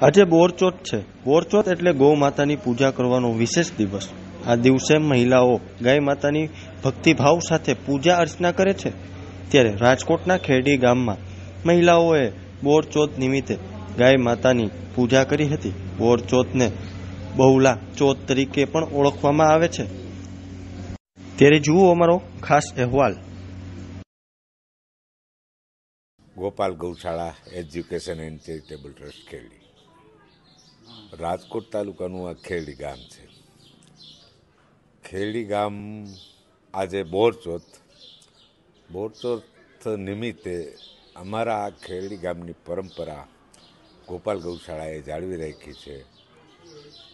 આજે બોરચોથ છે બોરચોથ એટલે ગૌ માતાની પૂજા કરવાનો વિશેષ દિવસ આ દિવસે મહિલાઓ ગાય માતાની ભક્તિભાવ સાથે પૂજા અર્ચના કરે છે ત્યારે રાજકોટના ખેડી ગામમાં મહિલાઓએ બોરચોથ નિમિત્તે ગાય માતાની પૂજા કરી હતી બોરચોથને બહુલા ચોથ તરીકે પણ ઓળખવામાં આવે છે ત્યારે જુઓ અમારો ખાસ અહેવાલ ગોપાલ ગૌશાળા એજ્યુકેશન એન્ડ ચેરિટેબલ ટ્રસ્ટ ખેડી રાજકોટ તાલુકાનું આ ખેરડી ગામ છે ખેરડી ગામ આજે બોરચોથ બોરચોથ નિમિત્તે અમારા આ ખેરડી ગામની પરંપરા ગોપાલ ગૌશાળાએ જાળવી રાખી છે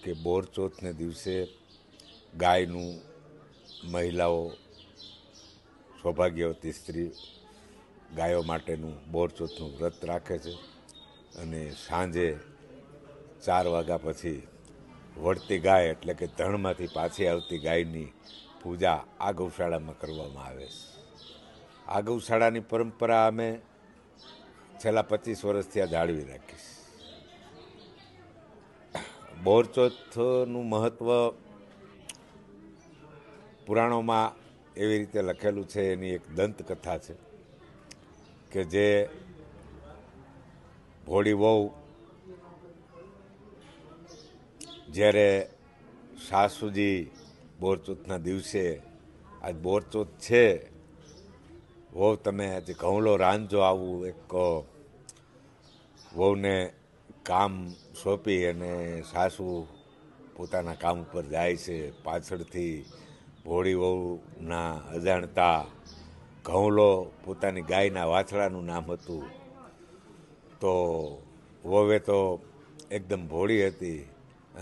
કે બોરચોથને દિવસે ગાયનું મહિલાઓ સૌભાગ્યવતી સ્ત્રી ગાયો માટેનું બોરચોથનું વ્રત રાખે છે અને સાંજે ચાર વાગ્યા પછી વળતી ગાય એટલે કે ધણમાંથી પાછી આવતી ગાયની પૂજા આ ગૌશાળામાં કરવામાં આવે છે આ ગૌશાળાની પરંપરા અમે છેલ્લા પચીસ વર્ષથી આ જાળવી રાખીશ બોરચોથનું મહત્ત્વ પુરાણોમાં એવી રીતે લખેલું છે એની એક દંતકથા છે કે જે ભોળી વહુ જ્યારે સાસુજી બોરચોથના દિવસે આજ બોરચોથ છે વહુ તમે આજે ઘઉંલો રાંધજો આવું એક વહુને કામ સોંપી અને સાસુ પોતાના કામ ઉપર જાય છે પાછળથી ભોળી વહુના અજાણતા ઘઉંલો પોતાની ગાયના વાછડાનું નામ હતું તો વહુએ તો એકદમ ભોળી હતી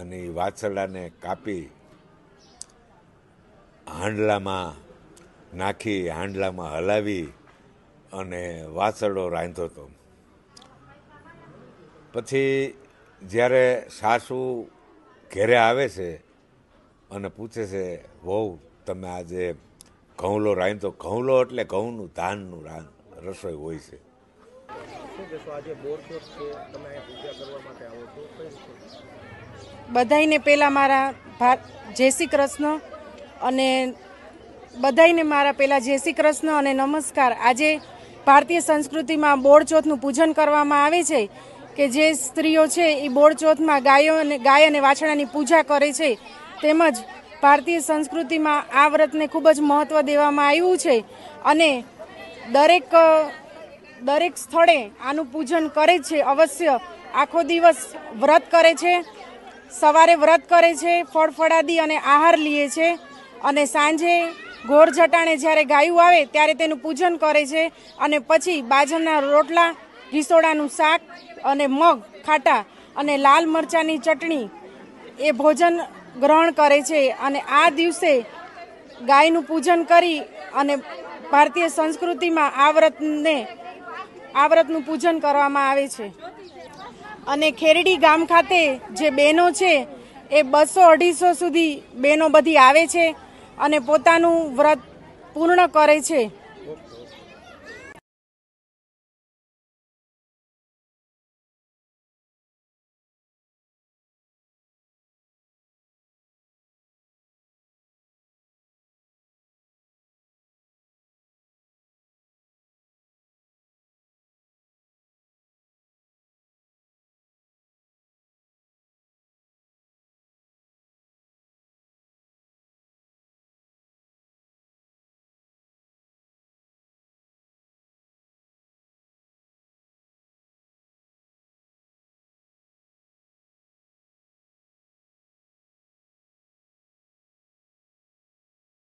અને એ વાછરડાને કાપી હાંડલામાં નાખી હાંડલામાં હલાવી અને વાછરડો રાંધતો હતો પછી જ્યારે સાસુ ઘેરે આવે છે અને પૂછે છે વહુ તમે આજે ઘઉંલો રાંધતો ઘઉંલો એટલે ઘઉંનું ધાનનું રસોઈ હોય છે શું પહેલાં મારા જય શ્રી કૃષ્ણ અને બધાઈને મારા પહેલાં જય શ્રી કૃષ્ણ અને નમસ્કાર આજે ભારતીય સંસ્કૃતિમાં બોળચોથનું પૂજન કરવામાં આવે છે કે જે સ્ત્રીઓ છે એ બોળચોથમાં ગાયો અને ગાય અને વાછડાની પૂજા કરે છે તેમજ ભારતીય સંસ્કૃતિમાં આ વ્રતને ખૂબ જ મહત્ત્વ દેવામાં આવ્યું છે અને દરેક દરેક સ્થળે આનું પૂજન કરે છે અવશ્ય આખો દિવસ વ્રત કરે છે સવારે વ્રત કરે છે ફળફળાદી અને આહાર લીએ છે અને સાંજે ઘોર જટાણે જ્યારે ગાયું આવે ત્યારે તેનું પૂજન કરે છે અને પછી બાજરના રોટલા ઘીસોડાનું શાક અને મગ ખાટા અને લાલ મરચાની ચટણી એ ભોજન ગ્રહણ કરે છે અને આ દિવસે ગાયનું પૂજન કરી અને ભારતીય સંસ્કૃતિમાં આ વ્રતને આ વ્રતનું પૂજન કરવામાં આવે છે અને ખેરડી ગામ ખાતે જે બહેનો છે એ બસો અઢીસો સુધી બહેનો બધી આવે છે અને પોતાનું વ્રત પૂર્ણ કરે છે